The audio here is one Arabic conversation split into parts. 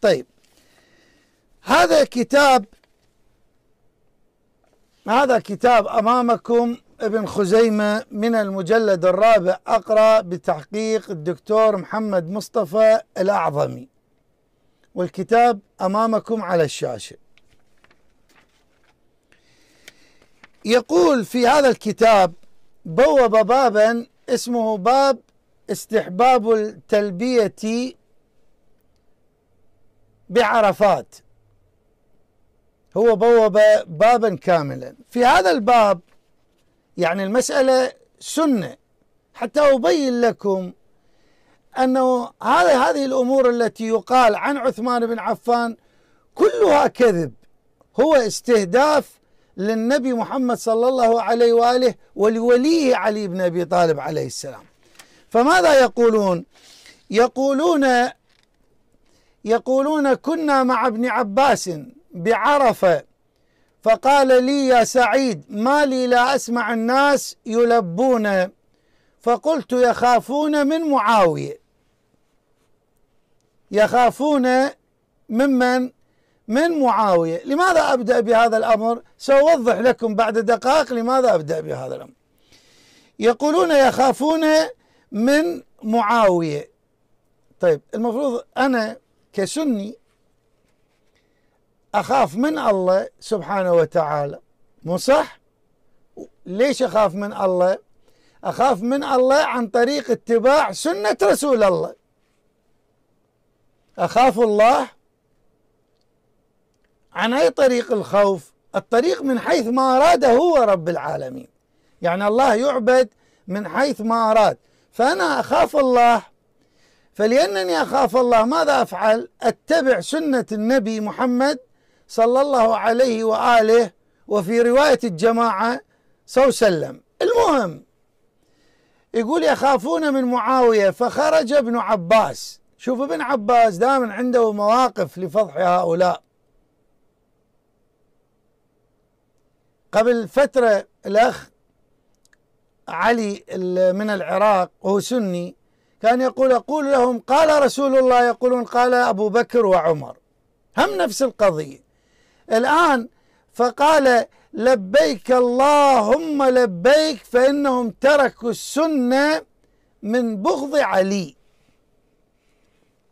طيب هذا كتاب هذا كتاب أمامكم ابن خزيمة من المجلد الرابع أقرأ بتحقيق الدكتور محمد مصطفى الأعظمي والكتاب أمامكم على الشاشة يقول في هذا الكتاب بوب بابا اسمه باب استحباب التلبية بعرفات هو بوب بابا كاملا في هذا الباب يعني المسألة سنة حتى أبين لكم أنه هذه هذه الأمور التي يقال عن عثمان بن عفان كلها كذب هو استهداف للنبي محمد صلى الله عليه وآله ولوليه علي بن أبي طالب عليه السلام فماذا يقولون يقولون يقولون كنا مع ابن عباس بعرفة فقال لي يا سعيد ما لي لا أسمع الناس يلبون فقلت يخافون من معاوية يخافون ممن من معاوية لماذا أبدأ بهذا الأمر سأوضح لكم بعد دقائق لماذا أبدأ بهذا الأمر يقولون يخافون من معاوية طيب المفروض أنا كسني أخاف من الله سبحانه وتعالى مو صح؟ ليش أخاف من الله؟ أخاف من الله عن طريق اتباع سنة رسول الله أخاف الله عن أي طريق الخوف الطريق من حيث ما أراده هو رب العالمين يعني الله يعبد من حيث ما أراد فأنا أخاف الله فلأنني أخاف الله ماذا أفعل أتبع سنة النبي محمد صلى الله عليه وآله وفي رواية الجماعة صلى سلم وسلم المهم يقول يخافون من معاوية فخرج ابن عباس شوف ابن عباس دائما عنده مواقف لفضح هؤلاء قبل فترة الأخ علي من العراق وهو سني كان يقول أقول لهم قال رسول الله يقولون قال أبو بكر وعمر هم نفس القضية الآن فقال لبيك اللهم لبيك فإنهم تركوا السنة من بغض علي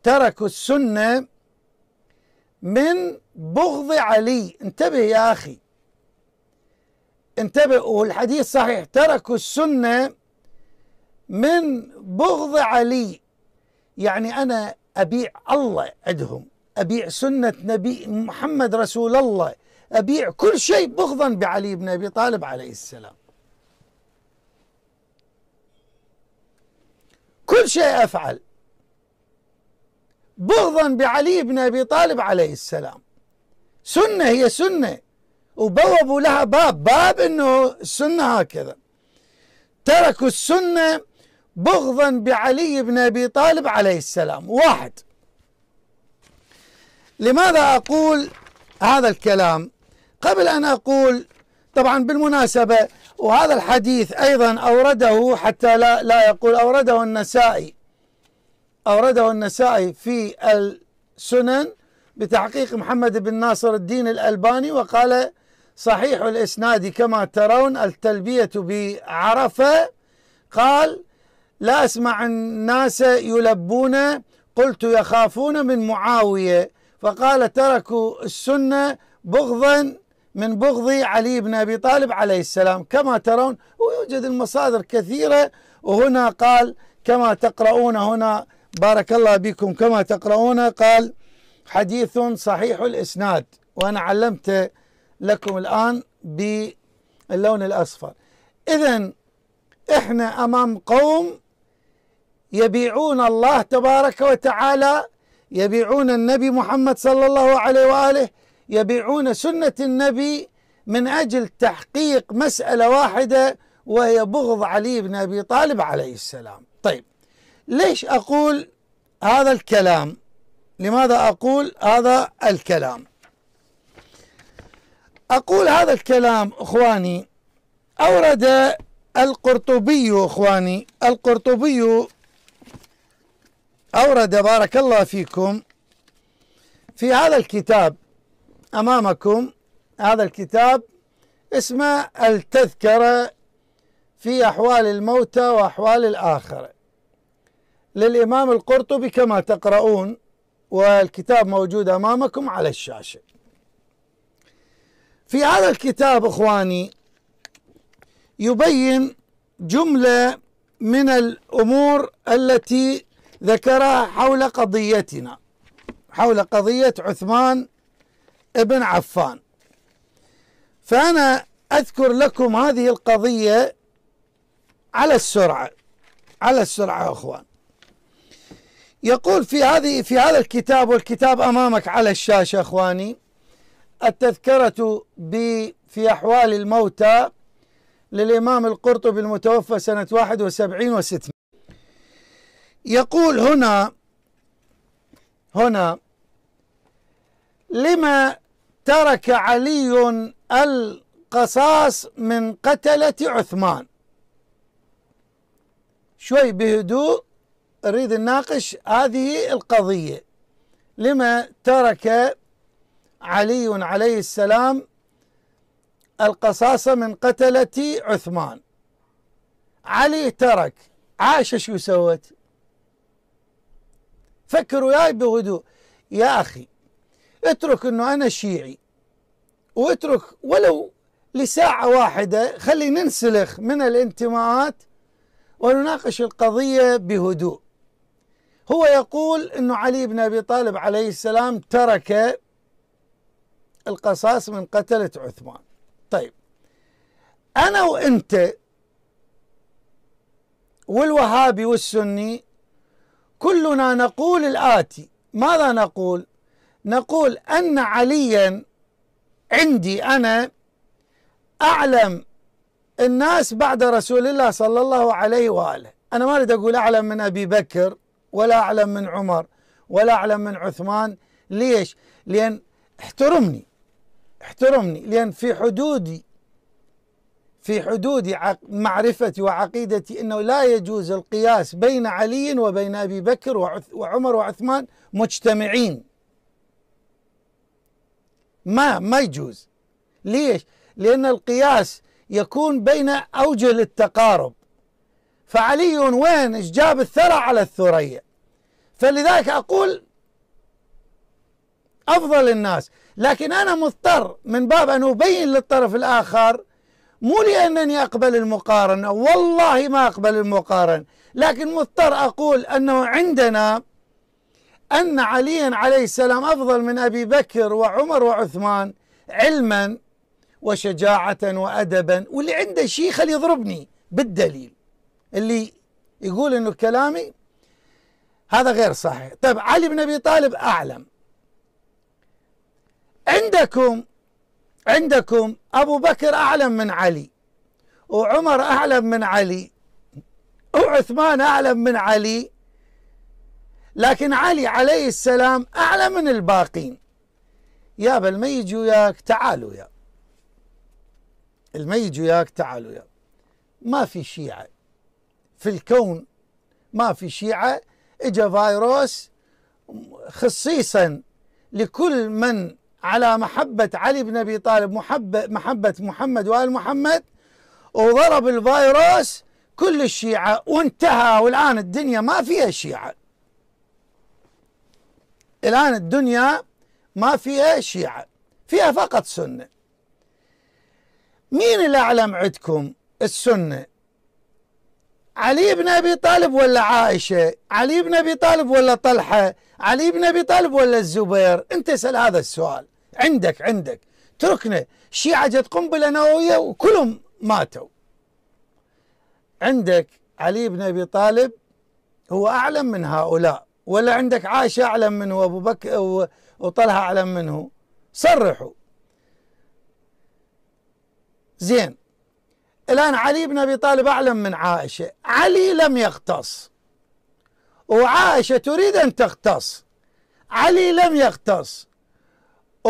تركوا السنة من بغض علي انتبه يا أخي انتبه والحديث صحيح تركوا السنة من بغض علي يعني أنا أبيع الله عندهم أبيع سنة نبي محمد رسول الله أبيع كل شيء بغضا بعلي بن أبي طالب عليه السلام كل شيء أفعل بغضا بعلي بن أبي طالب عليه السلام سنة هي سنة وبوبوا لها باب باب أنه السنة هكذا تركوا السنة بغضا بعلي بن أبي طالب عليه السلام واحد لماذا أقول هذا الكلام قبل أن أقول طبعا بالمناسبة وهذا الحديث أيضا أورده حتى لا, لا يقول أورده النسائي أورده النسائي في السنن بتحقيق محمد بن ناصر الدين الألباني وقال صحيح الإسناد كما ترون التلبية بعرفة قال لا أسمع الناس يلبون قلت يخافون من معاوية فقال تركوا السنة بغضا من بغض علي بن أبي طالب عليه السلام كما ترون ويوجد المصادر كثيرة وهنا قال كما تقرؤون هنا بارك الله بكم كما تقرؤون قال حديث صحيح الإسناد وأنا علمت لكم الآن باللون الأصفر إذا إحنا أمام قوم يبيعون الله تبارك وتعالى يبيعون النبي محمد صلى الله عليه واله يبيعون سنه النبي من اجل تحقيق مساله واحده وهي بغض علي بن ابي طالب عليه السلام. طيب ليش اقول هذا الكلام؟ لماذا اقول هذا الكلام؟ اقول هذا الكلام اخواني اورد القرطبي اخواني القرطبي أورد بارك الله فيكم في هذا الكتاب أمامكم هذا الكتاب اسمه التذكرة في أحوال الموتى وأحوال الآخرة للإمام القرطبي كما تقرؤون والكتاب موجود أمامكم على الشاشة في هذا الكتاب إخواني يبين جملة من الأمور التي ذكر حول قضيتنا حول قضية عثمان ابن عفان فأنا أذكر لكم هذه القضية على السرعة على السرعة يا أخوان يقول في هذه في هذا الكتاب والكتاب أمامك على الشاشة أخواني التذكرة ب في أحوال الموتى للإمام القرطبي المتوفى سنة 71 و600 يقول هنا هنا لما ترك علي القصاص من قتلة عثمان شوي بهدوء أريد نناقش هذه القضية لما ترك علي عليه السلام القصاص من قتلة عثمان علي ترك عائشة شو سوت فكر وياي بهدوء يا أخي اترك أنه أنا شيعي واترك ولو لساعة واحدة خلي ننسلخ من الانتماءات ونناقش القضية بهدوء هو يقول أنه علي بن أبي طالب عليه السلام ترك القصاص من قتلة عثمان طيب أنا وأنت والوهابي والسني كلنا نقول الآتي ماذا نقول نقول أن عليا عندي أنا أعلم الناس بعد رسول الله صلى الله عليه وآله أنا ما أريد أقول أعلم من أبي بكر ولا أعلم من عمر ولا أعلم من عثمان ليش لأن احترمني احترمني لأن في حدودي في حدود معرفتي وعقيدتي انه لا يجوز القياس بين علي وبين ابي بكر وعمر وعثمان مجتمعين. ما ما يجوز. ليش؟ لان القياس يكون بين اوجه للتقارب. فعلي وين؟ ايش جاب الثرى على الثريا؟ فلذلك اقول افضل الناس، لكن انا مضطر من باب ان ابين للطرف الاخر مو لأنني أقبل المقارنة والله ما أقبل المقارنة لكن مضطر أقول أنه عندنا أن عليا عليه السلام أفضل من أبي بكر وعمر وعثمان علما وشجاعة وأدبا واللي عنده شيء خلي يضربني بالدليل اللي يقول أنه كلامي هذا غير صحيح طيب علي بن أبي طالب أعلم عندكم عندكم أبو بكر أعلم من علي وعمر أعلم من علي وعثمان أعلم من علي لكن علي عليه السلام أعلى من الباقين يا بل ما يجي وياك تعالوا يا الميج وياك تعالوا يا ما في شيعة في الكون ما في شيعة اجا فيروس خصيصا لكل من على محبة علي بن أبي طالب محبة, محبة محمد وآل محمد وضرب الفيروس كل الشيعة وانتهى والآن الدنيا ما فيها شيعة الآن الدنيا ما فيها شيعة فيها فقط سنة مين الأعلم عندكم السنة علي بن أبي طالب ولا عائشة علي بن أبي طالب ولا طلحة علي بن أبي طالب ولا الزبير انت اسأل هذا السؤال عندك عندك تركنا شيعة جت قنبلة نووية وكلهم ماتوا عندك علي بن أبي طالب هو أعلم من هؤلاء ولا عندك عائشة أعلم منه وأبو بكر وطلحة أعلم منه صرحوا زين الآن علي بن أبي طالب أعلم من عائشة علي لم يغتص وعائشة تريد أن تغتص علي لم يغتص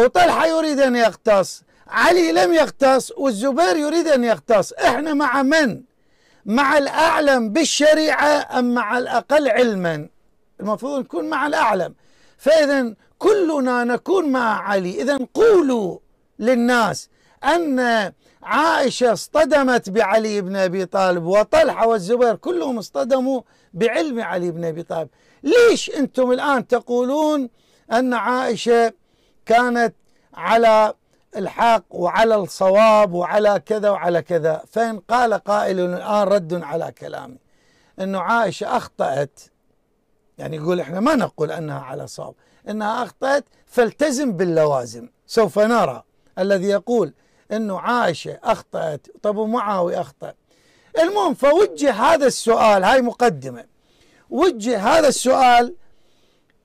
وطلحة يريد أن يغتص علي لم يغتص والزبير يريد أن يغتص إحنا مع من؟ مع الأعلم بالشريعة أم مع الأقل علما المفروض نكون مع الأعلم فإذا كلنا نكون مع علي إذا قولوا للناس أن عائشة اصطدمت بعلي بن أبي طالب وطلحة والزبير كلهم اصطدموا بعلم علي بن أبي طالب ليش أنتم الآن تقولون أن عائشة كانت على الحق وعلى الصواب وعلى كذا وعلى كذا فإن قال قائل الآن رد على كلامي أنه عائشة أخطأت يعني يقول إحنا ما نقول أنها على صواب أنها أخطأت فالتزم باللوازم سوف نرى الذي يقول أنه عائشة أخطأت طب ومعاوي أخطأ المهم فوجه هذا السؤال هاي مقدمة وجه هذا السؤال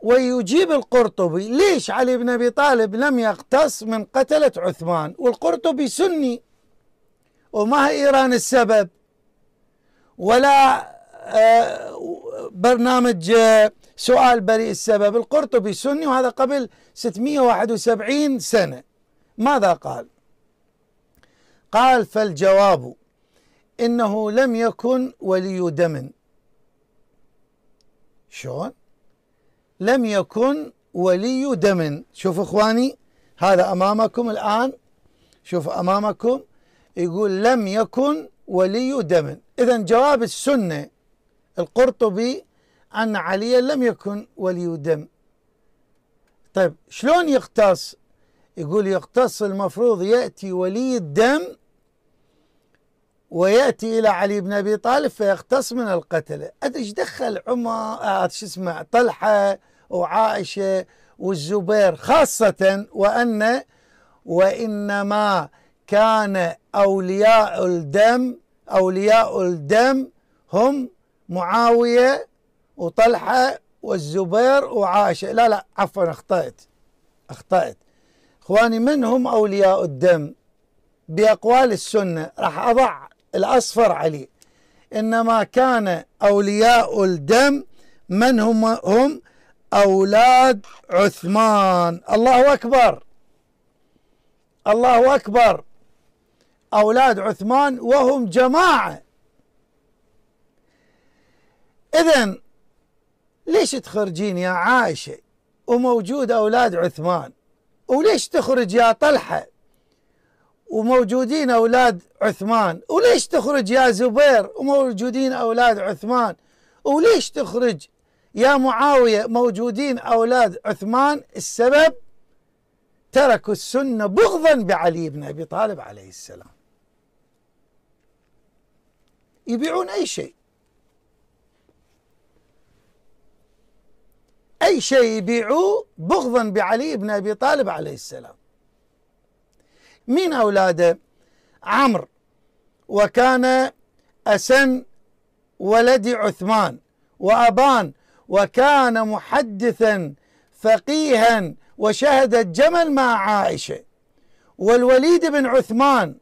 ويجيب القرطبي ليش علي بن أبي طالب لم يقتص من قتلة عثمان والقرطبي سني وما هي إيران السبب ولا آه، برنامج آه، سؤال بريء السبب القرطبي سني وهذا قبل 671 سنة ماذا قال قال فالجواب إنه لم يكن ولي دم شلون لم يكن ولي دم شوفوا إخواني هذا أمامكم الآن شوفوا أمامكم يقول لم يكن ولي دم إذا جواب السنة القرطبي أن عليا لم يكن ولي دم طيب شلون يقتص يقول يقتص المفروض يأتي ولي الدم ويأتي إلى علي بن أبي طالب فيقتص من القتلة أدري دخل عمر آه، شو اسمه طلحة وعائشة والزبير خاصة وأن وإنما كان أولياء الدم أولياء الدم هم معاوية وطلحة والزبير وعائشة لا لا عفوا أخطأت أخطأت إخواني من هم أولياء الدم بأقوال السنة راح أضع الأصفر عليه إنما كان أولياء الدم من هم هم أولاد عثمان الله أكبر الله أكبر أولاد عثمان وهم جماعة إذا ليش تخرجين يا عائشة وموجود أولاد عثمان وليش تخرج يا طلحة وموجودين أولاد عثمان وليش تخرج يا زبير وموجودين أولاد عثمان وليش تخرج يا معاوية موجودين أولاد عثمان السبب تركوا السنة بغضا بعلي بن أبي طالب عليه السلام يبيعون أي شيء أي شيء يبيعوه بغضا بعلي بن أبي طالب عليه السلام مين أولاده عمرو وكان أسن ولد عثمان وأبان وكان محدثا فقيها وشهد الجمل مع عائشة والوليد بن عثمان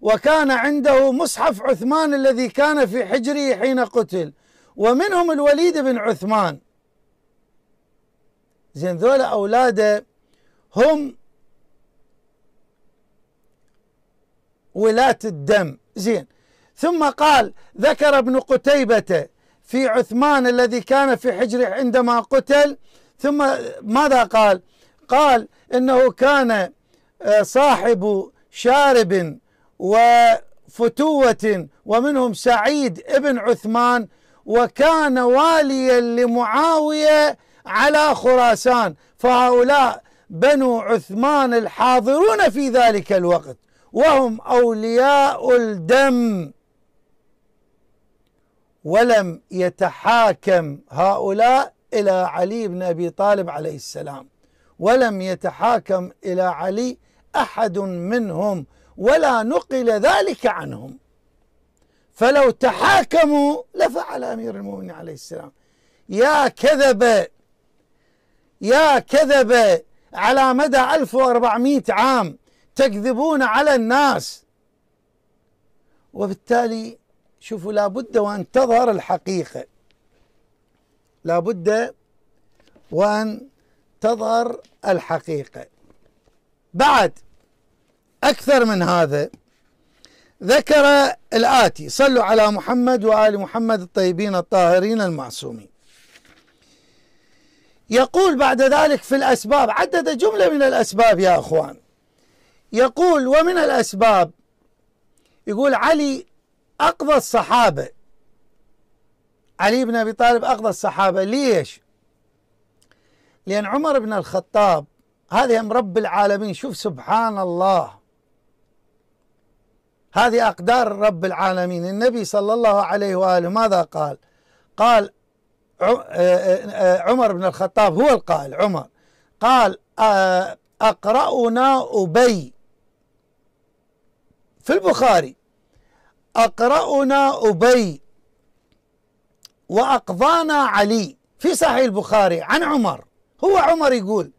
وكان عنده مصحف عثمان الذي كان في حجره حين قتل ومنهم الوليد بن عثمان زين ذولا أولاده هم ولاة الدم زين ثم قال ذكر ابن قتيبة في عثمان الذي كان في حجره عندما قتل ثم ماذا قال؟ قال انه كان آه، صاحب شارب وفتوة ومنهم سعيد ابن عثمان وكان واليا لمعاوية على خراسان فهؤلاء بنو عثمان الحاضرون في ذلك الوقت وهم أولياء الدم ولم يتحاكم هؤلاء إلى علي بن أبي طالب عليه السلام ولم يتحاكم إلى علي أحد منهم ولا نقل ذلك عنهم فلو تحاكموا لفعل أمير المؤمنين عليه السلام يا كذب يا كذب على مدى 1400 عام تكذبون على الناس وبالتالي شوفوا لابد وأن تظهر الحقيقة لابد وأن تظهر الحقيقة بعد أكثر من هذا ذكر الآتي صلوا على محمد وآل محمد الطيبين الطاهرين المعصومين يقول بعد ذلك في الأسباب عدد جملة من الأسباب يا أخوان يقول ومن الأسباب يقول علي أقضى الصحابة علي بن أبي طالب أقضى الصحابة ليش؟ لأن عمر بن الخطاب هذه أم رب العالمين شوف سبحان الله هذه أقدار رب العالمين النبي صلى الله عليه وآله ماذا قال قال آه، آه، آه، عمر بن الخطاب هو القائل عمر قال أقرأنا أبي في البخاري أقرأنا أبي وأقضانا علي في صحيح البخاري عن عمر هو عمر يقول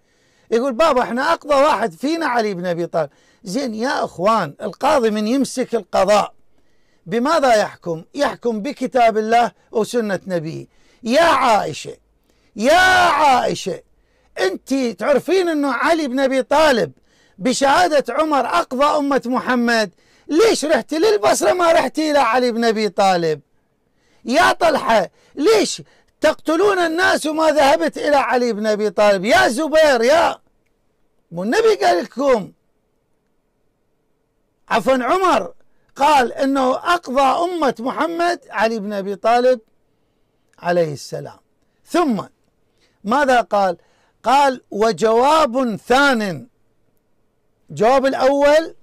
يقول بابا احنا أقضى واحد فينا علي بن أبي طالب زين يا أخوان القاضي من يمسك القضاء بماذا يحكم يحكم بكتاب الله وسنة نبيه يا عائشة يا عائشة أنت تعرفين أنه علي بن أبي طالب بشهادة عمر أقضى أمة محمد ليش رحتي للبصرة ما رحتي إلى علي بن أبي طالب يا طلحة ليش تقتلون الناس وما ذهبت إلى علي بن أبي طالب يا زبير يا والنبي قال لكم عفوا عمر قال انه اقضى امه محمد علي بن ابي طالب عليه السلام ثم ماذا قال؟ قال وجواب ثان جواب الاول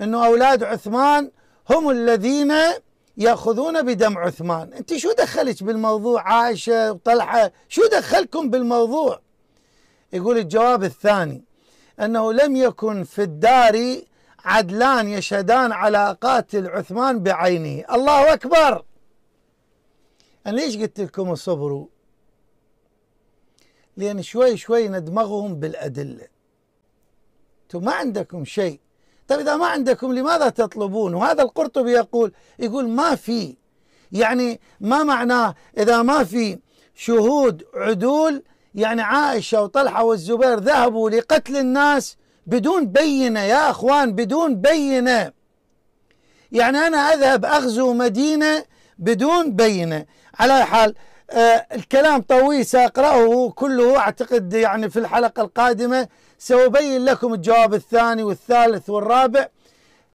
انه اولاد عثمان هم الذين ياخذون بدم عثمان انت شو دخلك بالموضوع عائشه وطلحه شو دخلكم بالموضوع يقول الجواب الثاني انه لم يكن في الدار عدلان يشهدان على قاتل عثمان بعينه الله اكبر انا ليش قلت لكم صبروا لان شوي شوي ندمغهم بالادله انتم ما عندكم شيء طيب إذا ما عندكم لماذا تطلبون وهذا القرطبي يقول يقول ما في يعني ما معناه إذا ما في شهود عدول يعني عائشة وطلحة والزبير ذهبوا لقتل الناس بدون بينة يا أخوان بدون بينة يعني أنا أذهب أغزو مدينة بدون بينة على حال آه الكلام طويل سأقرأه كله أعتقد يعني في الحلقة القادمة سأبين لكم الجواب الثاني والثالث والرابع